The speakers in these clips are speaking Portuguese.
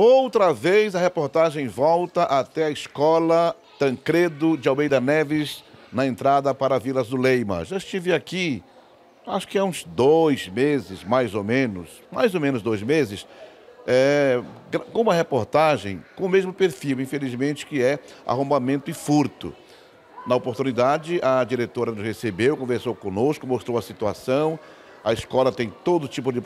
Outra vez a reportagem volta até a escola Tancredo de Almeida Neves, na entrada para Vilas do Leima. Já estive aqui, acho que há uns dois meses, mais ou menos, mais ou menos dois meses, é, com uma reportagem com o mesmo perfil, infelizmente, que é arrombamento e furto. Na oportunidade, a diretora nos recebeu, conversou conosco, mostrou a situação. A escola tem todo tipo de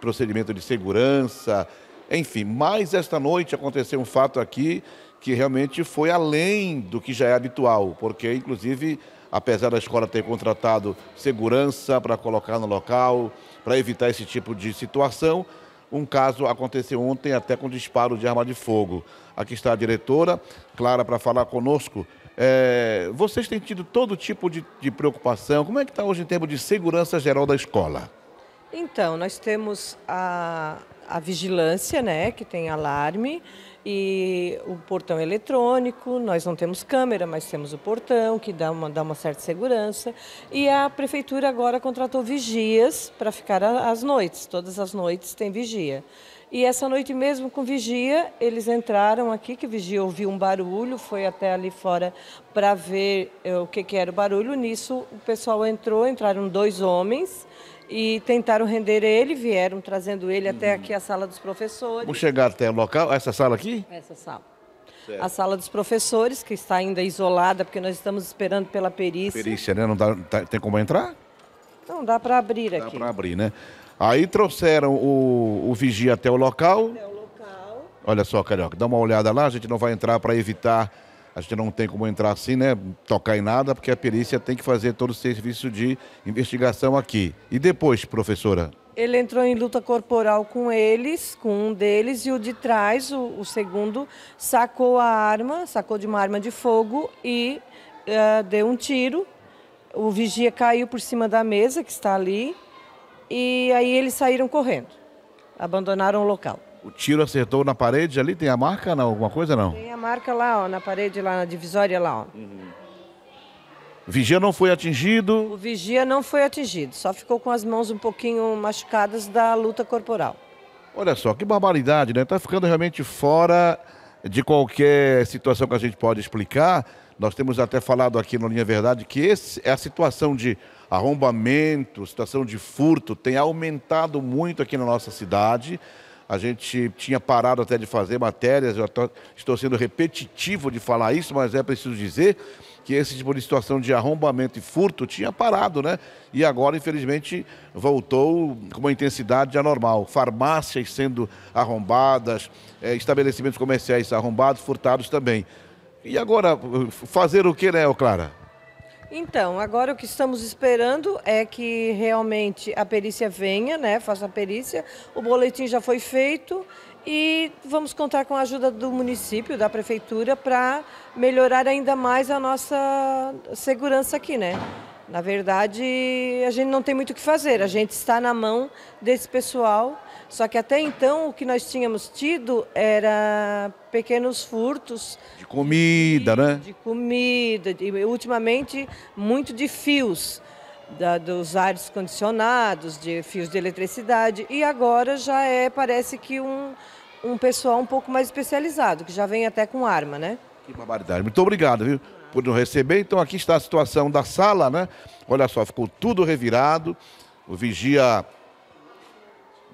procedimento de segurança, enfim, mas esta noite aconteceu um fato aqui que realmente foi além do que já é habitual, porque, inclusive, apesar da escola ter contratado segurança para colocar no local, para evitar esse tipo de situação, um caso aconteceu ontem até com disparo de arma de fogo. Aqui está a diretora, Clara, para falar conosco. É, vocês têm tido todo tipo de, de preocupação. Como é que está hoje em termos de segurança geral da escola? Então, nós temos a, a vigilância, né, que tem alarme, e o portão eletrônico, nós não temos câmera, mas temos o portão, que dá uma, dá uma certa segurança. E a prefeitura agora contratou vigias para ficar às noites, todas as noites tem vigia. E essa noite mesmo com vigia, eles entraram aqui, que vigia ouviu um barulho, foi até ali fora para ver eh, o que, que era o barulho. Nisso, o pessoal entrou, entraram dois homens, e tentaram render ele, vieram trazendo ele uhum. até aqui a sala dos professores. Vamos chegar até o local, essa sala aqui? Essa sala. Certo. A sala dos professores, que está ainda isolada, porque nós estamos esperando pela perícia. perícia, né? Não dá, tá, tem como entrar? Não, dá para abrir dá aqui. Dá para abrir, né? Aí trouxeram o, o vigia até o local. Até o local. Olha só, Carioca, dá uma olhada lá, a gente não vai entrar para evitar a gente não tem como entrar assim, né? Tocar em nada, porque a perícia tem que fazer todo o serviço de investigação aqui. E depois, professora? Ele entrou em luta corporal com eles, com um deles, e o de trás, o, o segundo, sacou a arma, sacou de uma arma de fogo e uh, deu um tiro. O vigia caiu por cima da mesa que está ali, e aí eles saíram correndo, abandonaram o local. O tiro acertou na parede ali? Tem a marca, não? Alguma coisa, não? Tem a marca lá, ó, na parede, lá na divisória, lá, ó. Uhum. Vigia não foi atingido? O vigia não foi atingido, só ficou com as mãos um pouquinho machucadas da luta corporal. Olha só, que barbaridade, né? Tá ficando realmente fora de qualquer situação que a gente pode explicar. Nós temos até falado aqui no Linha Verdade que esse é a situação de arrombamento, situação de furto, tem aumentado muito aqui na nossa cidade. A gente tinha parado até de fazer matérias, eu estou sendo repetitivo de falar isso, mas é preciso dizer que esse tipo de situação de arrombamento e furto tinha parado, né? E agora, infelizmente, voltou com uma intensidade anormal. Farmácias sendo arrombadas, eh, estabelecimentos comerciais arrombados, furtados também. E agora, fazer o que, né, Clara? Então, agora o que estamos esperando é que realmente a perícia venha, né, faça a perícia. O boletim já foi feito e vamos contar com a ajuda do município, da prefeitura, para melhorar ainda mais a nossa segurança aqui, né? Na verdade, a gente não tem muito o que fazer, a gente está na mão desse pessoal. Só que até então o que nós tínhamos tido era pequenos furtos. De comida, de, né? De comida, de, ultimamente muito de fios. Da, dos ares condicionados, de fios de eletricidade, e agora já é, parece que um, um pessoal um pouco mais especializado, que já vem até com arma, né? Que barbaridade. Muito obrigado, viu? Por nos receber. Então aqui está a situação da sala, né? Olha só, ficou tudo revirado. O vigia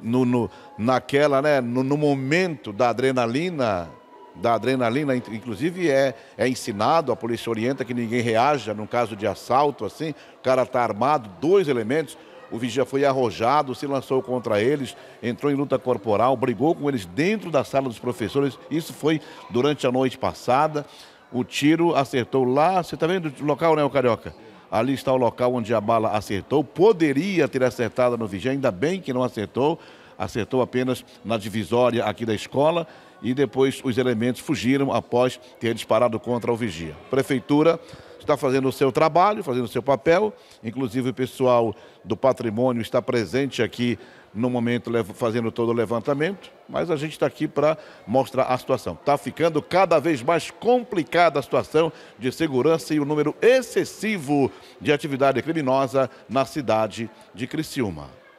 no, no naquela, né? No, no, momento da adrenalina, da adrenalina, inclusive é, é ensinado, a polícia orienta que ninguém reaja num caso de assalto assim. O cara está armado, dois elementos o vigia foi arrojado, se lançou contra eles, entrou em luta corporal, brigou com eles dentro da sala dos professores. Isso foi durante a noite passada. O tiro acertou lá. Você está vendo o local, né, o Carioca? Ali está o local onde a bala acertou. Poderia ter acertado no vigia, ainda bem que não acertou. Acertou apenas na divisória aqui da escola e depois os elementos fugiram após ter disparado contra o vigia. Prefeitura está fazendo o seu trabalho, fazendo o seu papel. Inclusive, o pessoal do patrimônio está presente aqui no momento, fazendo todo o levantamento. Mas a gente está aqui para mostrar a situação. Está ficando cada vez mais complicada a situação de segurança e o número excessivo de atividade criminosa na cidade de Criciúma.